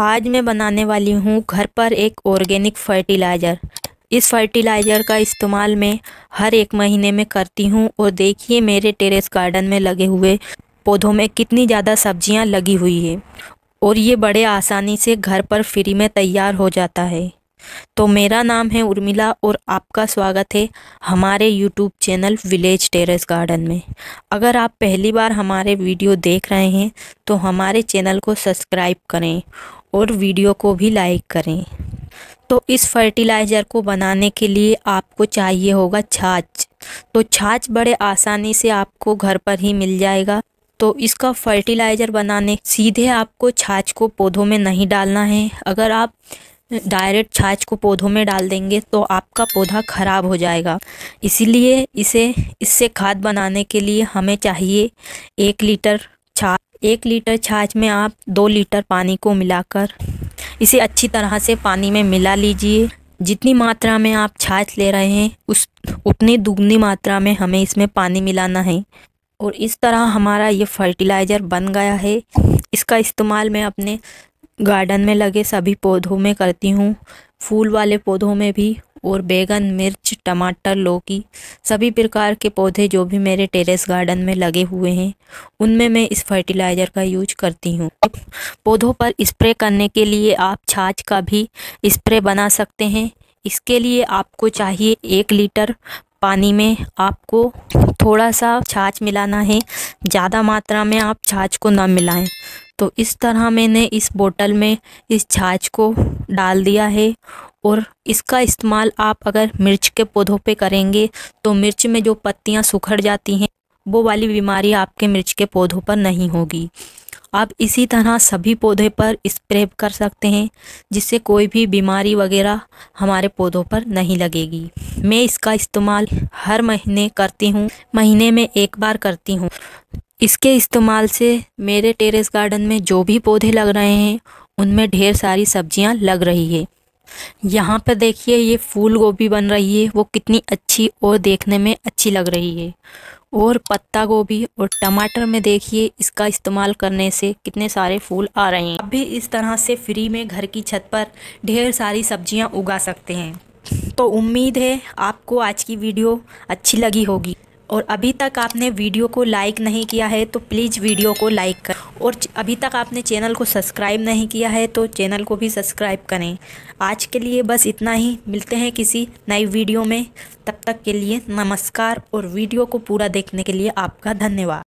आज मैं बनाने वाली हूँ घर पर एक ऑर्गेनिक फर्टिलाइज़र इस फर्टिलाइज़र का इस्तेमाल मैं हर एक महीने में करती हूँ और देखिए मेरे टेरेस गार्डन में लगे हुए पौधों में कितनी ज़्यादा सब्जियाँ लगी हुई है और ये बड़े आसानी से घर पर फ्री में तैयार हो जाता है तो मेरा नाम है उर्मिला और आपका स्वागत है हमारे YouTube channel village terrace garden में अगर आप पहली बार हमारे वीडियो देख रहे हैं तो हमारे चैनल को सब्सक्राइब करें और वीडियो को भी लाइक करें तो इस फर्टिलाइज़र को बनाने के लिए आपको चाहिए होगा छाछ तो छाछ बड़े आसानी से आपको घर पर ही मिल जाएगा तो इसका फर्टिलाइज़र बनाने सीधे आपको छाछ को पौधों में नहीं डालना है अगर आप डायरेक्ट छाछ को पौधों में डाल देंगे तो आपका पौधा ख़राब हो जाएगा इसीलिए इसे इससे खाद बनाने के लिए हमें चाहिए एक लीटर छाछ एक लीटर छाछ में आप दो लीटर पानी को मिलाकर इसे अच्छी तरह से पानी में मिला लीजिए जितनी मात्रा में आप छाछ ले रहे हैं उस उतनी दुगनी मात्रा में हमें इसमें पानी मिलाना है और इस तरह हमारा ये फर्टिलाइज़र बन गया है इसका इस्तेमाल मैं अपने गार्डन में लगे सभी पौधों में करती हूँ फूल वाले पौधों में भी और बैगन मिर्च टमाटर लौकी सभी प्रकार के पौधे जो भी मेरे टेरेस गार्डन में लगे हुए हैं उनमें मैं इस फर्टिलाइज़र का यूज करती हूँ पौधों पर स्प्रे करने के लिए आप छाछ का भी स्प्रे बना सकते हैं इसके लिए आपको चाहिए एक लीटर पानी में आपको थोड़ा सा छाछ मिलाना है ज़्यादा मात्रा में आप छाछ को ना मिलाएं तो इस तरह मैंने इस बोतल में इस छाछ को डाल दिया है और इसका इस्तेमाल आप अगर मिर्च के पौधों पे करेंगे तो मिर्च में जो पत्तियां सुखड़ जाती हैं वो वाली बीमारी आपके मिर्च के पौधों पर नहीं होगी आप इसी तरह सभी पौधे पर स्प्रे कर सकते हैं जिससे कोई भी बीमारी वगैरह हमारे पौधों पर नहीं लगेगी मैं इसका इस्तेमाल हर महीने करती हूँ महीने में एक बार करती हूँ इसके इस्तेमाल से मेरे टेरेस गार्डन में जो भी पौधे लग रहे हैं उनमें ढेर सारी सब्जियां लग रही है यहाँ पर देखिए ये फूल गोभी बन रही है वो कितनी अच्छी और देखने में अच्छी लग रही है और पत्ता गोभी और टमाटर में देखिए इसका इस्तेमाल करने से कितने सारे फूल आ रहे हैं अभी इस तरह से फ्री में घर की छत पर ढेर सारी सब्जियाँ उगा सकते हैं तो उम्मीद है आपको आज की वीडियो अच्छी लगी होगी और अभी तक आपने वीडियो को लाइक नहीं किया है तो प्लीज़ वीडियो को लाइक कर और अभी तक आपने चैनल को सब्सक्राइब नहीं किया है तो चैनल को भी सब्सक्राइब करें आज के लिए बस इतना ही मिलते हैं किसी नई वीडियो में तब तक के लिए नमस्कार और वीडियो को पूरा देखने के लिए आपका धन्यवाद